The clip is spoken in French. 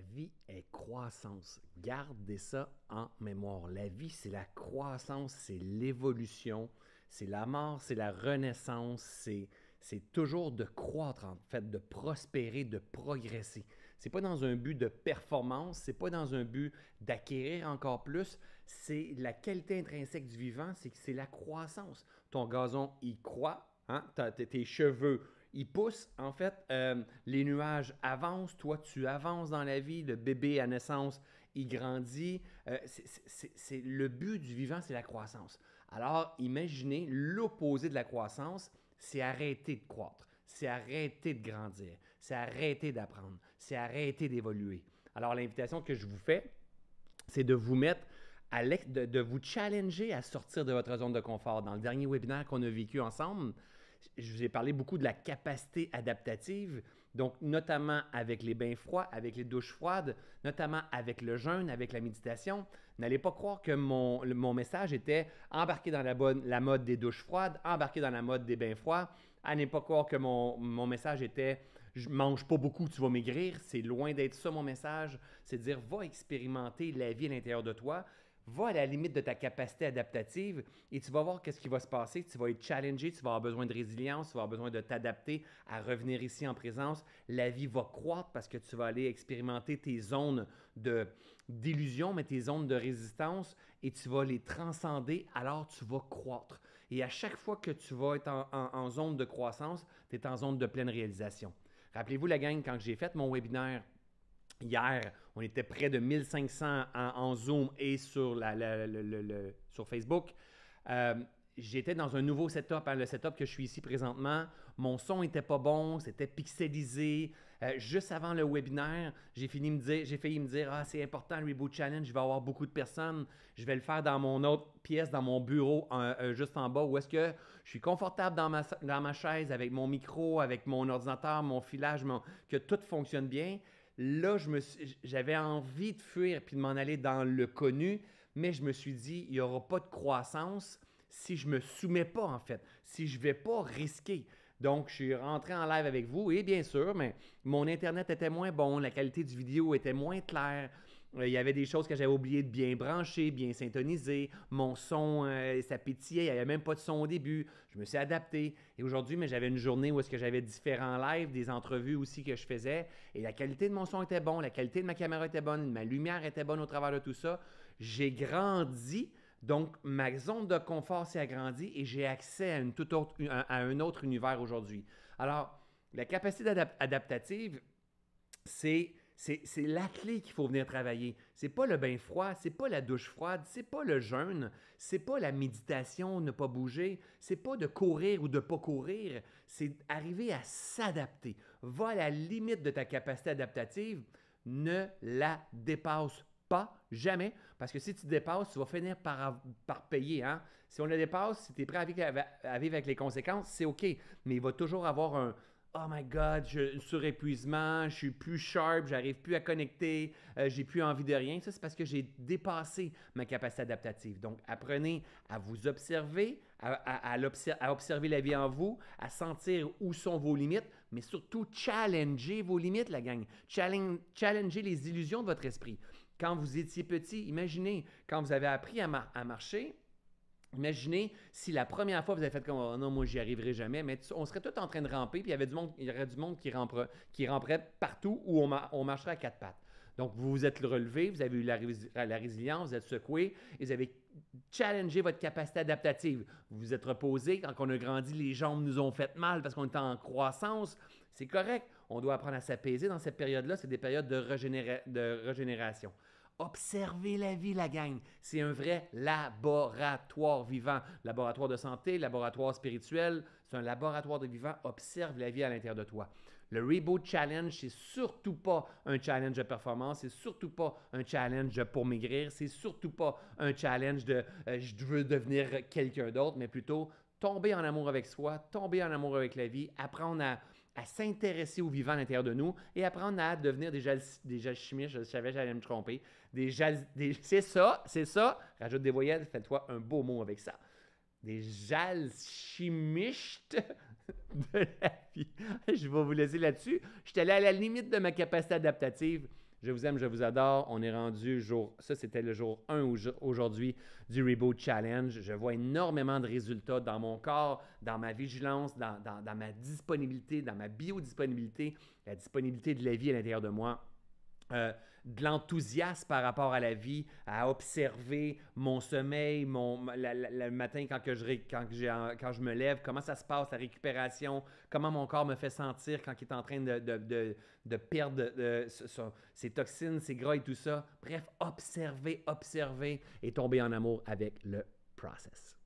la vie est croissance. Gardez ça en mémoire. La vie, c'est la croissance, c'est l'évolution, c'est la mort, c'est la renaissance, c'est toujours de croître en fait, de prospérer, de progresser. C'est pas dans un but de performance, c'est pas dans un but d'acquérir encore plus, c'est la qualité intrinsèque du vivant, c'est que c'est la croissance. Ton gazon, il croît, hein, tes cheveux, il pousse, en fait, euh, les nuages avancent, toi tu avances dans la vie, le bébé à naissance, il grandit. Euh, c'est le but du vivant, c'est la croissance. Alors, imaginez l'opposé de la croissance, c'est arrêter de croître, c'est arrêter de grandir, c'est arrêter d'apprendre, c'est arrêter d'évoluer. Alors, l'invitation que je vous fais, c'est de vous mettre à de vous challenger à sortir de votre zone de confort. Dans le dernier webinaire qu'on a vécu ensemble, je vous ai parlé beaucoup de la capacité adaptative, donc notamment avec les bains froids, avec les douches froides, notamment avec le jeûne, avec la méditation. N'allez pas croire que mon, message était embarqué dans la, bonne, la mode des douches froides, embarqué dans la mode des bains froids. N'allez pas croire que mon, message était je mange pas beaucoup, tu vas maigrir. C'est loin d'être ça mon message. C'est dire va expérimenter la vie à l'intérieur de toi va à la limite de ta capacité adaptative et tu vas voir qu'est-ce qui va se passer. Tu vas être challengé, tu vas avoir besoin de résilience, tu vas avoir besoin de t'adapter à revenir ici en présence. La vie va croître parce que tu vas aller expérimenter tes zones de d'illusion, mais tes zones de résistance et tu vas les transcender, alors tu vas croître. Et à chaque fois que tu vas être en, en zone de croissance, tu es en zone de pleine réalisation. Rappelez-vous la gang, quand j'ai fait mon webinaire Hier, on était près de 1500 en, Zoom et sur, Facebook. Euh, j'étais dans un nouveau setup, hein, le setup que je suis ici présentement. Mon son n'était pas bon, c'était pixelisé. Euh, juste avant le webinaire, j'ai fini me dire, j'ai failli me dire ah c'est important le reboot challenge, je vais avoir beaucoup de personnes, je vais le faire dans mon autre pièce, dans mon bureau euh, juste en bas, où est-ce que je suis confortable dans ma, dans ma chaise avec mon micro, avec mon ordinateur, mon filage, que tout fonctionne bien. Là, j'avais envie de fuir puis de m'en aller dans le connu, mais je me suis dit, il n'y aura pas de croissance si je me soumets pas, en fait, si je vais pas risquer. Donc, je suis rentré en live avec vous et bien sûr, mais mon Internet était moins bon, la qualité du vidéo était moins claire. Euh, il y avait des choses que j'avais oublié de bien brancher, bien syntoniser. Mon son, euh, ça pétillait. Il n'y avait même pas de son au début. Je me suis adapté. Et aujourd'hui, mais j'avais une journée où est-ce que j'avais différents lives, des entrevues aussi que je faisais. Et la qualité de mon son était bonne, la qualité de ma caméra était bonne, ma lumière était bonne au travers de tout ça. J'ai grandi. Donc, ma zone de confort s'est agrandie et j'ai accès à, une toute autre, à un autre univers aujourd'hui. Alors, la capacité adaptative, c'est c'est la clé qu'il faut venir travailler. C'est pas le bain froid, c'est pas la douche froide, c'est pas le jeûne, c'est pas la méditation, ne pas bouger, c'est pas de courir ou de pas courir, c'est arriver à s'adapter. Va à la limite de ta capacité adaptative, ne la dépasse pas, jamais, parce que si tu dépasses, tu vas finir par, par payer. Hein? Si on la dépasse, si tu es prêt à vivre avec les conséquences, c'est OK, mais il va toujours avoir un, Oh my God, je épuisement, je suis plus sharp, j'arrive plus à connecter, euh, j'ai plus envie de rien. Ça, c'est parce que j'ai dépassé ma capacité adaptative. Donc, apprenez à vous observer, à, observer, la vie en vous, à sentir où sont vos limites, mais surtout challenger vos limites, la gang. Challenge, challenger les illusions de votre esprit. Quand vous étiez petit, imaginez, quand vous avez appris à marcher, Imaginez si la première fois vous avez fait comme oh non, moi j'y arriverai jamais, mais on serait tous en train de ramper, puis il y avait du monde, il y aurait du monde qui ramperait, partout où on, marcherait à quatre pattes. Donc, vous vous êtes relevé, vous avez eu la, résilience, vous êtes secoué, et vous avez challengé votre capacité adaptative. Vous vous êtes reposé. Quand on a grandi, les jambes nous ont fait mal parce qu'on était en croissance. C'est correct. On doit apprendre à s'apaiser dans cette période-là. C'est des périodes de régénération. Observez la vie, la gang. C'est un vrai laboratoire vivant. Laboratoire de santé, laboratoire spirituel, c'est un laboratoire de vivant. Observe la vie à l'intérieur de toi. Le Reboot Challenge, c'est surtout pas un challenge de performance, c'est surtout pas un challenge pour maigrir, c'est surtout pas un challenge de euh, je veux devenir quelqu'un d'autre, mais plutôt tomber en amour avec soi, tomber en amour avec la vie, apprendre à à s'intéresser au vivant à l'intérieur de nous et apprendre à devenir des, jal des Je savais, j'allais me tromper. Des, des c'est ça, c'est ça. Rajoute des voyelles, fais-toi un beau mot avec ça. Des alchimistes de la vie. Je vais vous laisser là-dessus. J'étais allé à la limite de ma capacité adaptative. Je vous aime, je vous adore. On est rendu jour, ça c'était le jour 1 aujourd'hui du Reboot Challenge. Je vois énormément de résultats dans mon corps, dans ma vigilance, dans, dans ma disponibilité, dans ma biodisponibilité, la disponibilité de la vie à l'intérieur de moi. Euh, de l'enthousiasme par rapport à la vie, à observer mon sommeil, le matin quand, je, quand, je me lève, comment ça se passe, la récupération, comment mon corps me fait sentir quand il est en train de, de, de, de perdre ses toxines, ses gras tout ça. Bref, observer, observer et tomber en amour avec le process.